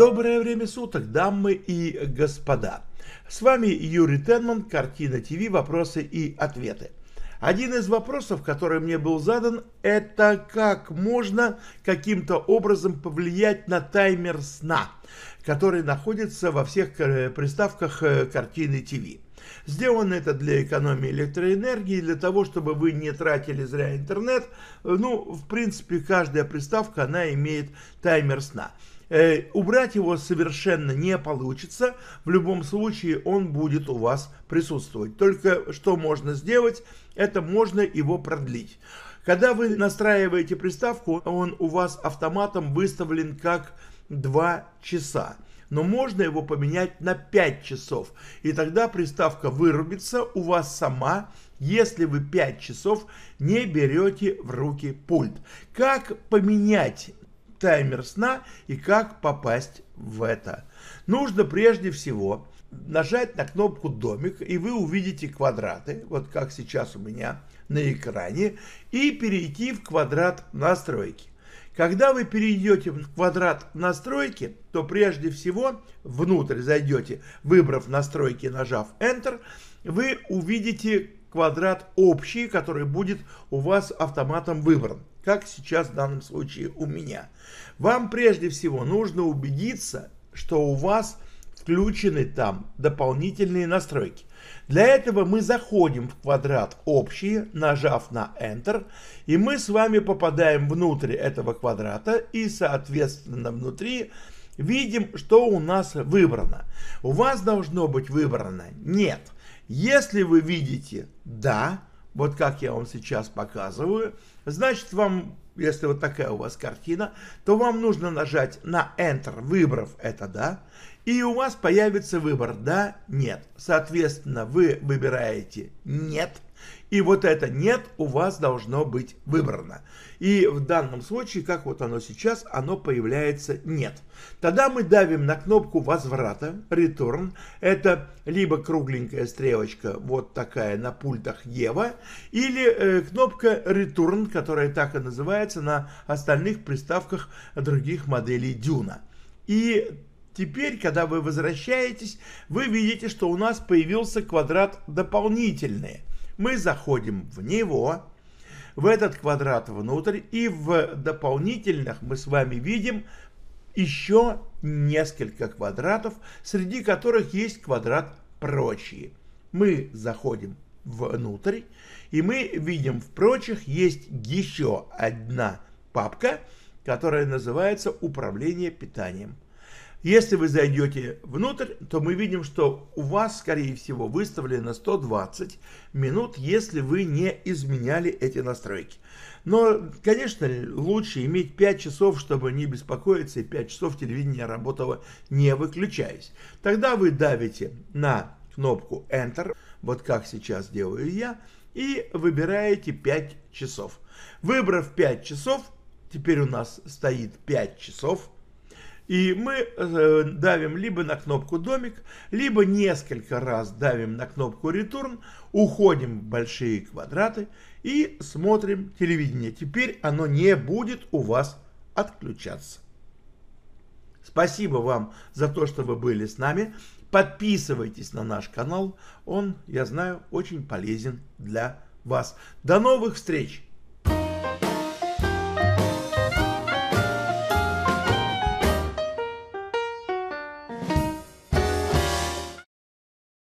Доброе время суток, дамы и господа! С вами Юрий Тенман, Картина ТВ, вопросы и ответы. Один из вопросов, который мне был задан, это как можно каким-то образом повлиять на таймер сна, который находится во всех э, приставках э, картины ТВ. Сделано это для экономии электроэнергии, для того, чтобы вы не тратили зря интернет. Э, ну, в принципе, каждая приставка, она имеет таймер сна. Э, убрать его совершенно не получится. В любом случае он будет у вас присутствовать. Только что можно сделать, это можно его продлить. Когда вы настраиваете приставку, он у вас автоматом выставлен как 2 часа но можно его поменять на 5 часов. И тогда приставка вырубится у вас сама, если вы 5 часов не берете в руки пульт. Как поменять таймер сна и как попасть в это. Нужно прежде всего нажать на кнопку «Домик», и вы увидите квадраты, вот как сейчас у меня на экране, и перейти в квадрат «Настройки». Когда вы перейдете в квадрат настройки, то прежде всего внутрь зайдете, выбрав настройки, нажав Enter, вы увидите квадрат общий, который будет у вас автоматом выбран, как сейчас в данном случае у меня. Вам прежде всего нужно убедиться, что у вас включены там дополнительные настройки. Для этого мы заходим в квадрат «Общие», нажав на Enter, и мы с вами попадаем внутрь этого квадрата и, соответственно, внутри видим, что у нас выбрано. У вас должно быть выбрано «Нет». Если вы видите «да», вот как я вам сейчас показываю, значит вам, если вот такая у вас картина, то вам нужно нажать на Enter, выбрав это «да», и у вас появится выбор «да», «нет». Соответственно, вы выбираете «нет», и вот это «нет» у вас должно быть выбрано. И в данном случае, как вот оно сейчас, оно появляется «нет». Тогда мы давим на кнопку возврата, return. Это либо кругленькая стрелочка, вот такая на пультах Ева, или э, кнопка return, которая так и называется на остальных приставках других моделей Дюна. И Теперь, когда вы возвращаетесь, вы видите, что у нас появился квадрат дополнительный мы заходим в него, в этот квадрат внутрь, и в дополнительных мы с вами видим еще несколько квадратов, среди которых есть квадрат прочие. Мы заходим внутрь, и мы видим в прочих есть еще одна папка, которая называется «Управление питанием». Если вы зайдете внутрь, то мы видим, что у вас, скорее всего, выставлено 120 минут, если вы не изменяли эти настройки. Но, конечно, лучше иметь 5 часов, чтобы не беспокоиться, и 5 часов телевидения работало не выключаясь. Тогда вы давите на кнопку Enter, вот как сейчас делаю я, и выбираете 5 часов. Выбрав 5 часов, теперь у нас стоит 5 часов, и мы э, давим либо на кнопку домик, либо несколько раз давим на кнопку return, уходим в большие квадраты и смотрим телевидение. Теперь оно не будет у вас отключаться. Спасибо вам за то, что вы были с нами. Подписывайтесь на наш канал. Он, я знаю, очень полезен для вас. До новых встреч!